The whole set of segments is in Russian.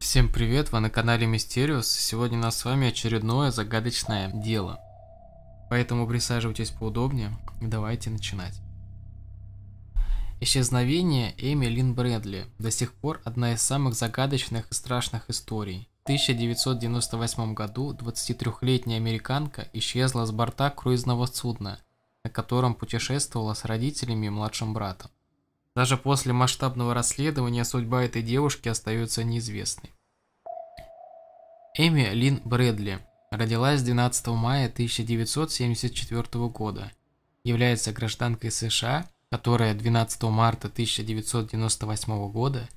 Всем привет, вы на канале Мистериус, сегодня у нас с вами очередное загадочное дело. Поэтому присаживайтесь поудобнее и давайте начинать. Исчезновение Эми Лин Брэдли до сих пор одна из самых загадочных и страшных историй. В 1998 году 23-летняя американка исчезла с борта круизного судна, на котором путешествовала с родителями и младшим братом. Даже после масштабного расследования судьба этой девушки остается неизвестной. Эми Лин Брэдли родилась 12 мая 1974 года, является гражданкой США, которая 12 марта 1998 года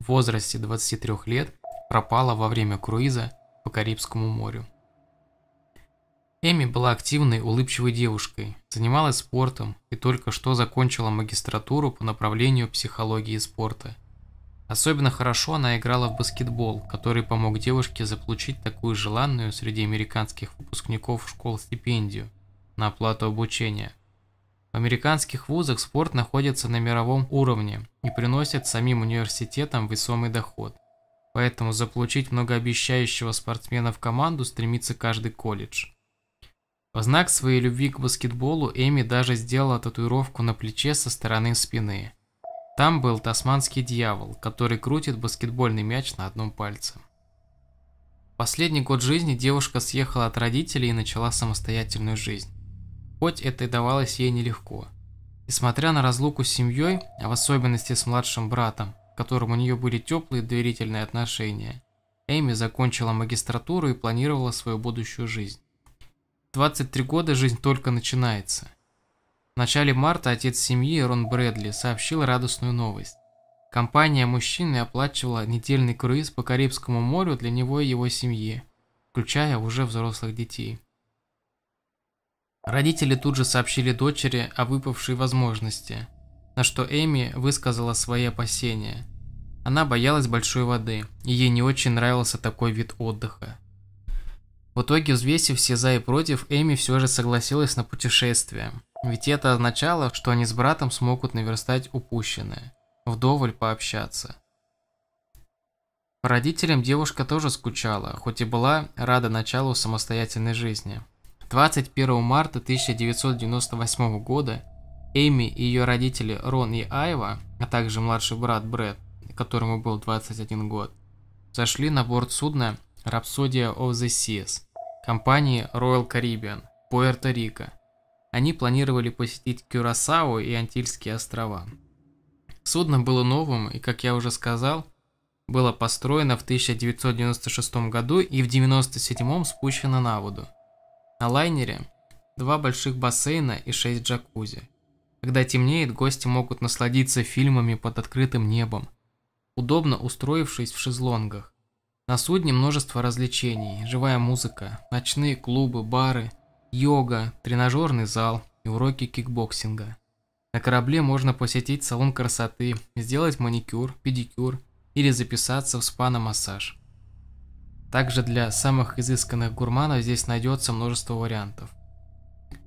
в возрасте 23 лет пропала во время круиза по Карибскому морю. Эми была активной, улыбчивой девушкой, занималась спортом и только что закончила магистратуру по направлению психологии спорта. Особенно хорошо она играла в баскетбол, который помог девушке заполучить такую желанную среди американских выпускников школ стипендию на оплату обучения. В американских вузах спорт находится на мировом уровне и приносит самим университетам весомый доход. Поэтому заполучить многообещающего спортсмена в команду стремится каждый колледж – в знак своей любви к баскетболу Эми даже сделала татуировку на плече со стороны спины. Там был тасманский дьявол, который крутит баскетбольный мяч на одном пальце. Последний год жизни девушка съехала от родителей и начала самостоятельную жизнь. Хоть это и давалось ей нелегко. Несмотря на разлуку с семьей, а в особенности с младшим братом, которым у нее были теплые доверительные отношения, Эми закончила магистратуру и планировала свою будущую жизнь. 23 года жизнь только начинается. В начале марта отец семьи Рон Брэдли сообщил радостную новость. Компания мужчины оплачивала недельный круиз по Карибскому морю для него и его семьи, включая уже взрослых детей. Родители тут же сообщили дочери о выпавшей возможности, на что Эми высказала свои опасения. Она боялась большой воды, и ей не очень нравился такой вид отдыха. В итоге, взвесив все за и против, Эми все же согласилась на путешествие. Ведь это означало, что они с братом смогут наверстать упущенное. Вдоволь пообщаться. По родителям девушка тоже скучала, хоть и была рада началу самостоятельной жизни. 21 марта 1998 года Эми и ее родители Рон и Айва, а также младший брат Брэд, которому был 21 год, зашли на борт судна «Рапсодия of the Seas», компании Royal Caribbean, Пуэрто-Рико. Они планировали посетить Кюрасао и Антильские острова. Судно было новым и, как я уже сказал, было построено в 1996 году и в 1997 спущено на воду. На лайнере два больших бассейна и шесть джакузи. Когда темнеет, гости могут насладиться фильмами под открытым небом, удобно устроившись в шезлонгах. На судне множество развлечений, живая музыка, ночные клубы, бары, йога, тренажерный зал и уроки кикбоксинга. На корабле можно посетить салон красоты, сделать маникюр, педикюр или записаться в спа массаж. Также для самых изысканных гурманов здесь найдется множество вариантов.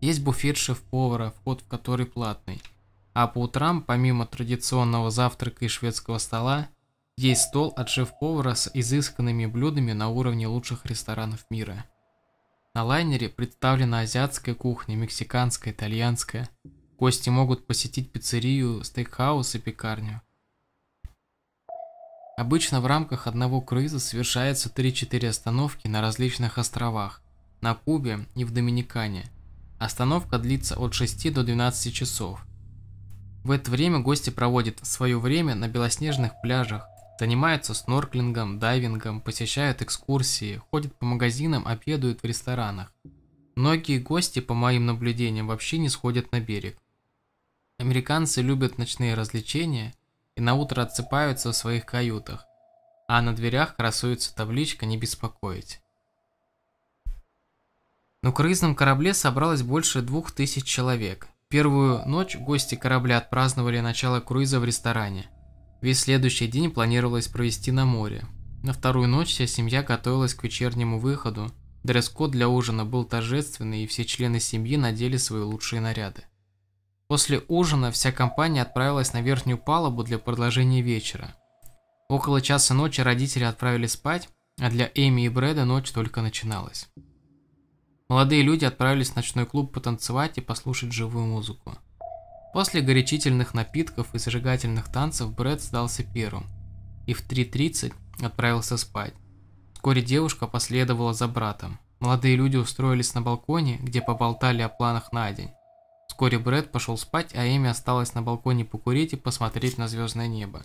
Есть буфет шеф-повара, вход в который платный. А по утрам, помимо традиционного завтрака и шведского стола, есть стол от шеф-повара с изысканными блюдами на уровне лучших ресторанов мира. На лайнере представлена азиатская кухня, мексиканская, итальянская. Гости могут посетить пиццерию, стейкхаус и пекарню. Обычно в рамках одного круиза совершается 3-4 остановки на различных островах, на Кубе и в Доминикане. Остановка длится от 6 до 12 часов. В это время гости проводят свое время на белоснежных пляжах, Занимаются снорклингом, дайвингом, посещают экскурсии, ходят по магазинам, обедают в ресторанах. Многие гости, по моим наблюдениям, вообще не сходят на берег. Американцы любят ночные развлечения и на утро отсыпаются в своих каютах, а на дверях красуется табличка «Не беспокоить». На круизном корабле собралось больше двух тысяч человек. Первую ночь гости корабля отпраздновали начало круиза в ресторане – Весь следующий день планировалось провести на море. На вторую ночь вся семья готовилась к вечернему выходу. Дресс-код для ужина был торжественный, и все члены семьи надели свои лучшие наряды. После ужина вся компания отправилась на верхнюю палубу для продолжения вечера. Около часа ночи родители отправились спать, а для Эми и Брэда ночь только начиналась. Молодые люди отправились в ночной клуб потанцевать и послушать живую музыку. После горячительных напитков и зажигательных танцев Брэд сдался первым и в 3.30 отправился спать. Вскоре девушка последовала за братом. Молодые люди устроились на балконе, где поболтали о планах на день. Вскоре Брэд пошел спать, а Эми осталась на балконе покурить и посмотреть на звездное небо.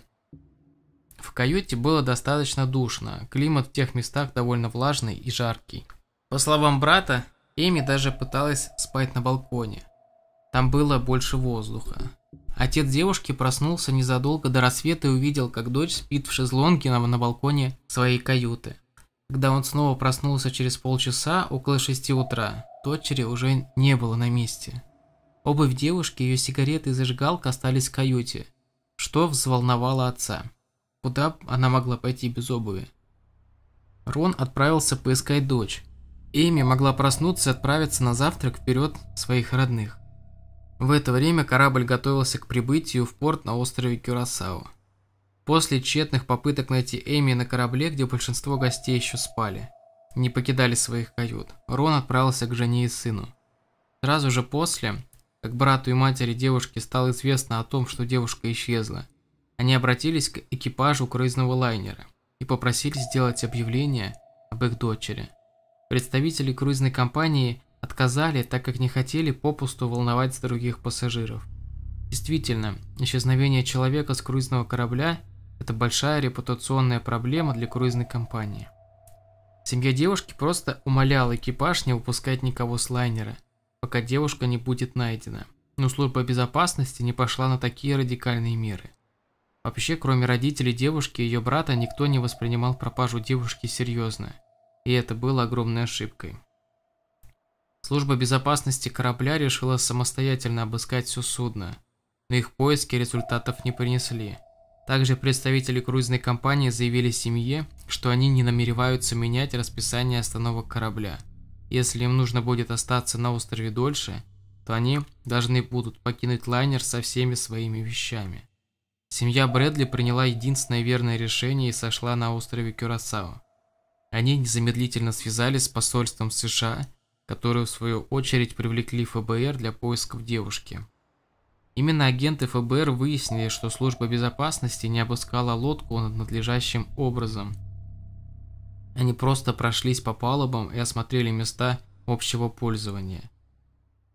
В каюте было достаточно душно, климат в тех местах довольно влажный и жаркий. По словам брата, Эми даже пыталась спать на балконе, там было больше воздуха. Отец девушки проснулся незадолго до рассвета и увидел, как дочь спит в шезлонге на, на балконе своей каюты. Когда он снова проснулся через полчаса, около шести утра, дочери уже не было на месте. Обувь девушки, ее сигареты и зажигалка остались в каюте, что взволновало отца. Куда она могла пойти без обуви? Рон отправился поискать дочь. Эми могла проснуться и отправиться на завтрак вперед своих родных. В это время корабль готовился к прибытию в порт на острове Кюрасао. После тщетных попыток найти Эми на корабле, где большинство гостей еще спали, не покидали своих кают, Рон отправился к жене и сыну. Сразу же после, как брату и матери девушки стало известно о том, что девушка исчезла, они обратились к экипажу круизного лайнера и попросили сделать объявление об их дочери. Представители круизной компании отказали, так как не хотели попусту волновать других пассажиров. Действительно, исчезновение человека с круизного корабля – это большая репутационная проблема для круизной компании. Семья девушки просто умоляла экипаж не выпускать никого с лайнера, пока девушка не будет найдена. Но служба безопасности не пошла на такие радикальные меры. Вообще, кроме родителей девушки и ее брата, никто не воспринимал пропажу девушки серьезно. И это было огромной ошибкой. Служба безопасности корабля решила самостоятельно обыскать все судно, но их поиски результатов не принесли. Также представители круизной компании заявили семье, что они не намереваются менять расписание остановок корабля. Если им нужно будет остаться на острове дольше, то они должны будут покинуть лайнер со всеми своими вещами. Семья Брэдли приняла единственное верное решение и сошла на острове Кюрасао. Они незамедлительно связались с посольством США которые в свою очередь привлекли ФБР для поисков девушки. Именно агенты ФБР выяснили, что служба безопасности не обыскала лодку надлежащим образом. Они просто прошлись по палубам и осмотрели места общего пользования.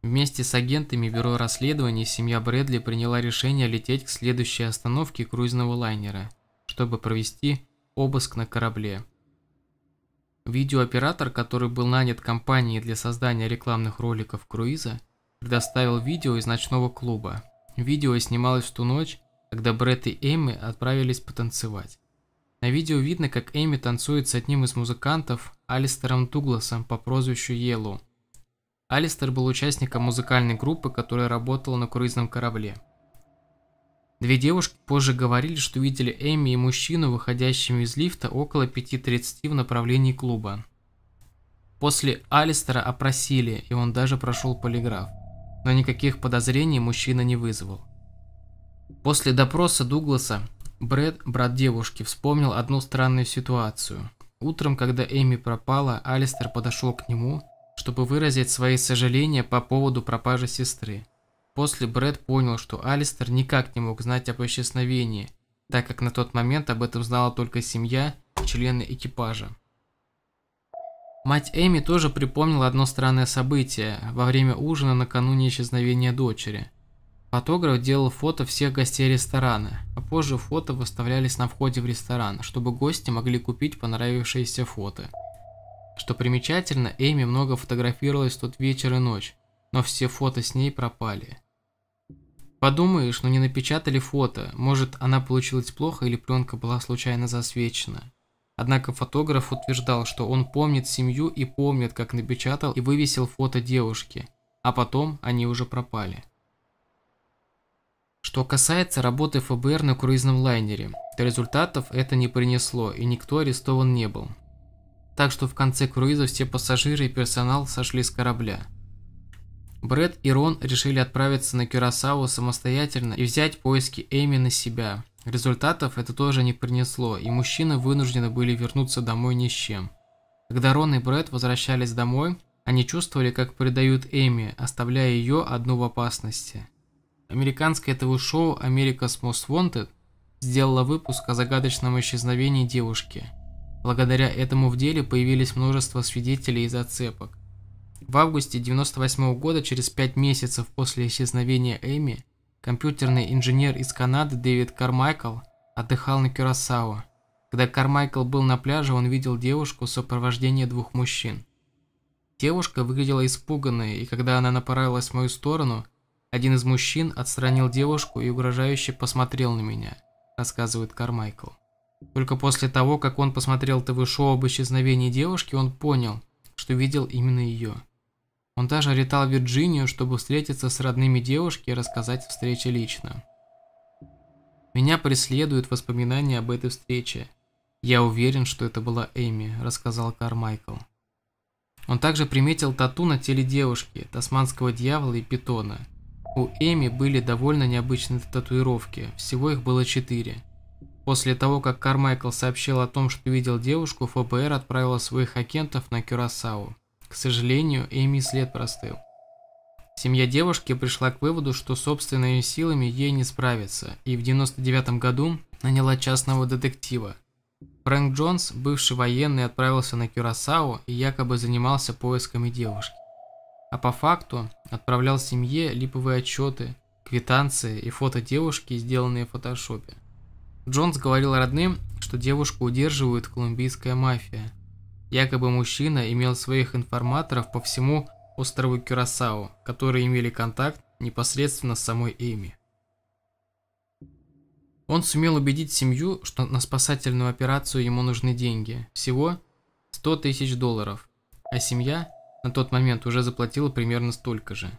Вместе с агентами бюро расследований семья Брэдли приняла решение лететь к следующей остановке круизного лайнера, чтобы провести обыск на корабле. Видеооператор, который был нанят компанией для создания рекламных роликов круиза, предоставил видео из ночного клуба. Видео снималось в ту ночь, когда Брэд и Эми отправились потанцевать. На видео видно, как Эми танцует с одним из музыкантов Алистером Дугласом по прозвищу Елу. Алистер был участником музыкальной группы, которая работала на круизном корабле. Две девушки позже говорили, что видели Эми и мужчину, выходящими из лифта около 5.30 в направлении клуба. После Алистера опросили, и он даже прошел полиграф, но никаких подозрений мужчина не вызвал. После допроса Дугласа Брэд, брат девушки, вспомнил одну странную ситуацию. Утром, когда Эми пропала, Алистер подошел к нему, чтобы выразить свои сожаления по поводу пропажи сестры – После Брэд понял, что Алистер никак не мог знать об исчезновении, так как на тот момент об этом знала только семья и члены экипажа. Мать Эми тоже припомнила одно странное событие во время ужина накануне исчезновения дочери. Фотограф делал фото всех гостей ресторана, а позже фото выставлялись на входе в ресторан, чтобы гости могли купить понравившиеся фото. Что примечательно, Эми много фотографировалась в тот вечер и ночь, но все фото с ней пропали. Подумаешь, но не напечатали фото. Может, она получилась плохо или пленка была случайно засвечена. Однако фотограф утверждал, что он помнит семью и помнит, как напечатал и вывесил фото девушки, а потом они уже пропали. Что касается работы ФБР на круизном лайнере, то результатов это не принесло и никто арестован не был. Так что в конце круиза все пассажиры и персонал сошли с корабля – Брэд и Рон решили отправиться на Кюрасау самостоятельно и взять поиски Эми на себя. Результатов это тоже не принесло, и мужчины вынуждены были вернуться домой ни с чем. Когда Рон и Брэд возвращались домой, они чувствовали, как предают Эми, оставляя ее одну в опасности. Американское ТВ-шоу «America's Most Wanted» сделало выпуск о загадочном исчезновении девушки. Благодаря этому в деле появились множество свидетелей и зацепок. В августе 1998 года, через пять месяцев после исчезновения Эми, компьютерный инженер из Канады Дэвид Кармайкл отдыхал на Кюрасао. Когда Кармайкл был на пляже, он видел девушку в сопровождении двух мужчин. Девушка выглядела испуганной, и когда она направилась в мою сторону, один из мужчин отстранил девушку и угрожающе посмотрел на меня, рассказывает Кармайкл. Только после того, как он посмотрел ТВ-шоу об исчезновении девушки, он понял, что видел именно ее. Он даже летал в Вирджинию, чтобы встретиться с родными девушки и рассказать встрече лично. Меня преследуют воспоминания об этой встрече. Я уверен, что это была Эми, рассказал Кармайкл. Он также приметил тату на теле девушки, тасманского дьявола и питона. У Эми были довольно необычные татуировки, всего их было четыре. После того, как Кармайкл сообщил о том, что видел девушку, ФБР отправила своих агентов на Кюрасау. К сожалению, Эми след простыл. Семья девушки пришла к выводу, что собственными силами ей не справиться, и в 99 году наняла частного детектива. Фрэнк Джонс, бывший военный, отправился на Кюрасао и якобы занимался поисками девушки. А по факту отправлял семье липовые отчеты, квитанции и фото девушки, сделанные в фотошопе. Джонс говорил родным, что девушку удерживает колумбийская мафия – Якобы мужчина имел своих информаторов по всему острову Кюрасао, которые имели контакт непосредственно с самой Эми. Он сумел убедить семью, что на спасательную операцию ему нужны деньги, всего 100 тысяч долларов, а семья на тот момент уже заплатила примерно столько же.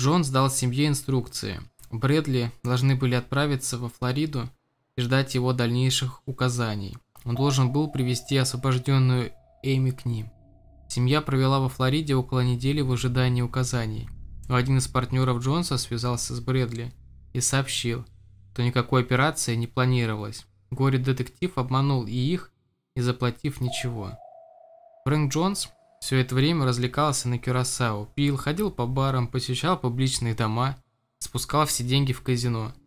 Джон сдал семье инструкции. Брэдли должны были отправиться во Флориду и ждать его дальнейших указаний. Он должен был привести освобожденную Эми к ним. Семья провела во Флориде около недели в ожидании указаний. Но один из партнеров Джонса связался с Брэдли и сообщил, что никакой операции не планировалось. Горе-детектив обманул и их, не заплатив ничего. Фрэнк Джонс все это время развлекался на Кюрасао, пил, ходил по барам, посещал публичные дома, спускал все деньги в казино –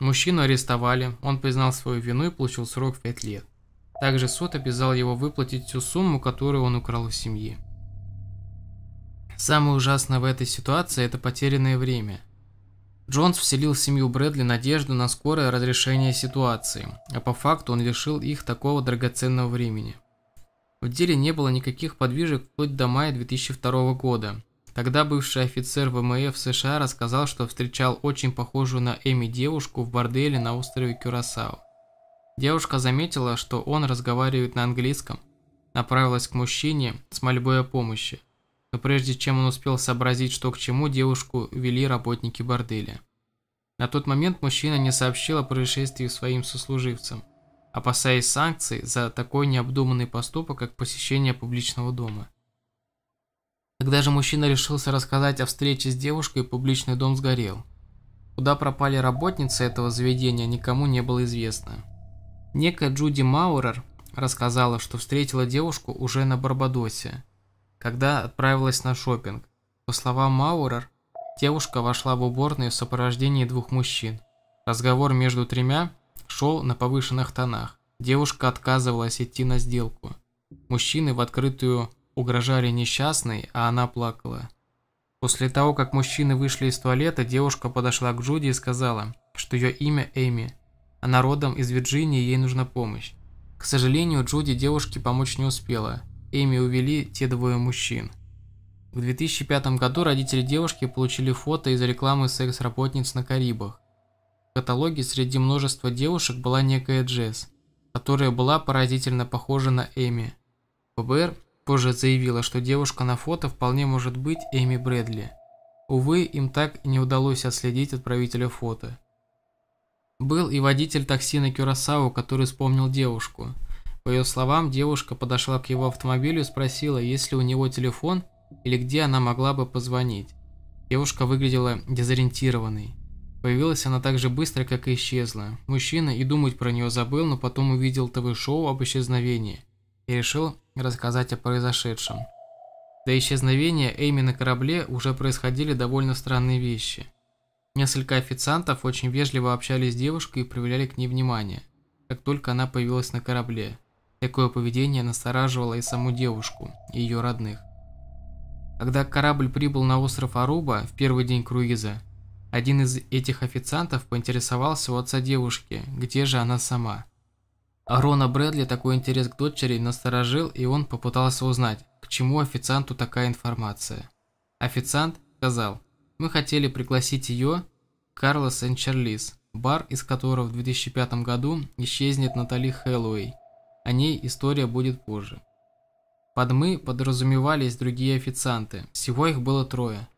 Мужчину арестовали, он признал свою вину и получил срок в 5 лет. Также суд обязал его выплатить всю сумму, которую он украл у семьи. Самое ужасное в этой ситуации – это потерянное время. Джонс вселил в семью Брэдли надежду на скорое разрешение ситуации, а по факту он лишил их такого драгоценного времени. В деле не было никаких подвижек вплоть до мая 2002 года. Тогда бывший офицер ВМФ США рассказал, что встречал очень похожую на Эми девушку в борделе на острове Кюрасао. Девушка заметила, что он разговаривает на английском, направилась к мужчине с мольбой о помощи. Но прежде чем он успел сообразить, что к чему, девушку вели работники борделя. На тот момент мужчина не сообщил о происшествии своим сослуживцам, опасаясь санкций за такой необдуманный поступок, как посещение публичного дома. Тогда же мужчина решился рассказать о встрече с девушкой, публичный дом сгорел. Куда пропали работницы этого заведения, никому не было известно. Некая Джуди Маурер рассказала, что встретила девушку уже на Барбадосе, когда отправилась на шопинг. По словам Маурер, девушка вошла в уборную в сопровождении двух мужчин. Разговор между тремя шел на повышенных тонах. Девушка отказывалась идти на сделку. Мужчины в открытую угрожали несчастной, а она плакала. После того, как мужчины вышли из туалета, девушка подошла к Джуди и сказала, что ее имя Эми. Она родом из Вирджинии, ей нужна помощь. К сожалению, Джуди девушке помочь не успела. Эми увели те двое мужчин. В 2005 году родители девушки получили фото из рекламы секс-работниц на Карибах. В каталоге среди множества девушек была некая Джесс, которая была поразительно похожа на Эми. ФБР позже заявила, что девушка на фото вполне может быть Эми Брэдли. Увы, им так и не удалось отследить отправителя фото. Был и водитель такси на Кюрасау, который вспомнил девушку. По ее словам, девушка подошла к его автомобилю и спросила, есть ли у него телефон или где она могла бы позвонить. Девушка выглядела дезориентированной. Появилась она так же быстро, как и исчезла. Мужчина и думать про нее забыл, но потом увидел ТВ-шоу об исчезновении и решил рассказать о произошедшем. До исчезновения Эми на корабле уже происходили довольно странные вещи – Несколько официантов очень вежливо общались с девушкой и проявляли к ней внимание, как только она появилась на корабле. Такое поведение настораживало и саму девушку, и ее родных. Когда корабль прибыл на остров Аруба в первый день круиза, один из этих официантов поинтересовался у отца девушки, где же она сама. Арона Брэдли такой интерес к дочери насторожил, и он попытался узнать, к чему официанту такая информация. Официант сказал – мы хотели пригласить ее, Карлос Сен-Чарлиз, бар, из которого в 2005 году исчезнет Натали Хэллоуэй. О ней история будет позже. Под «мы» подразумевались другие официанты, всего их было трое.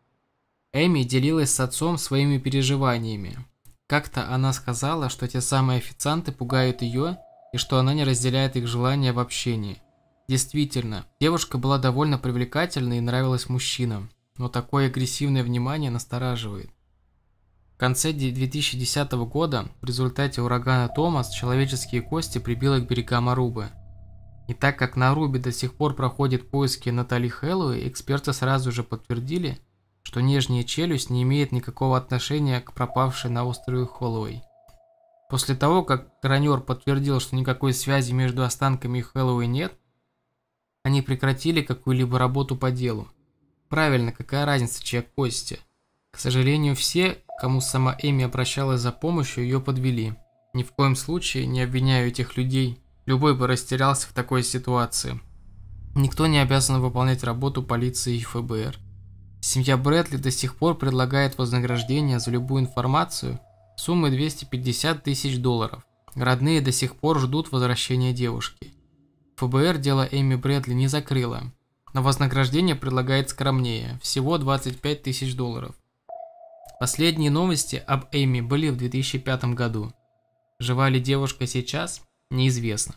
Эми делилась с отцом своими переживаниями. Как-то она сказала, что те самые официанты пугают ее и что она не разделяет их желания в общении. Действительно, девушка была довольно привлекательной и нравилась мужчинам но такое агрессивное внимание настораживает. В конце 2010 года в результате урагана Томас человеческие кости прибило к берегам Арубы. И так как на Арубе до сих пор проходят поиски Натали Хэллоуи, эксперты сразу же подтвердили, что нижняя челюсть не имеет никакого отношения к пропавшей на острове Холлоуэй. После того, как коронер подтвердил, что никакой связи между останками и Хэллоуи нет, они прекратили какую-либо работу по делу. Правильно, какая разница, чья кости? К сожалению, все, кому сама Эми обращалась за помощью, ее подвели. Ни в коем случае не обвиняю этих людей. Любой бы растерялся в такой ситуации. Никто не обязан выполнять работу полиции и ФБР. Семья Брэдли до сих пор предлагает вознаграждение за любую информацию суммы 250 тысяч долларов. Родные до сих пор ждут возвращения девушки. ФБР дело Эми Брэдли не закрыло, но вознаграждение предлагает скромнее, всего 25 тысяч долларов. Последние новости об Эми были в 2005 году. Жива ли девушка сейчас, неизвестно.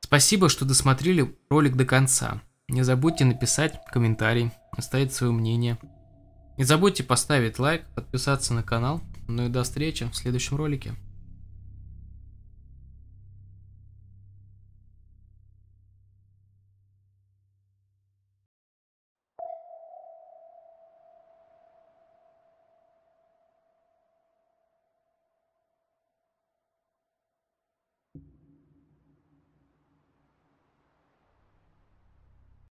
Спасибо, что досмотрели ролик до конца. Не забудьте написать комментарий, оставить свое мнение. Не забудьте поставить лайк, подписаться на канал. Ну и до встречи в следующем ролике.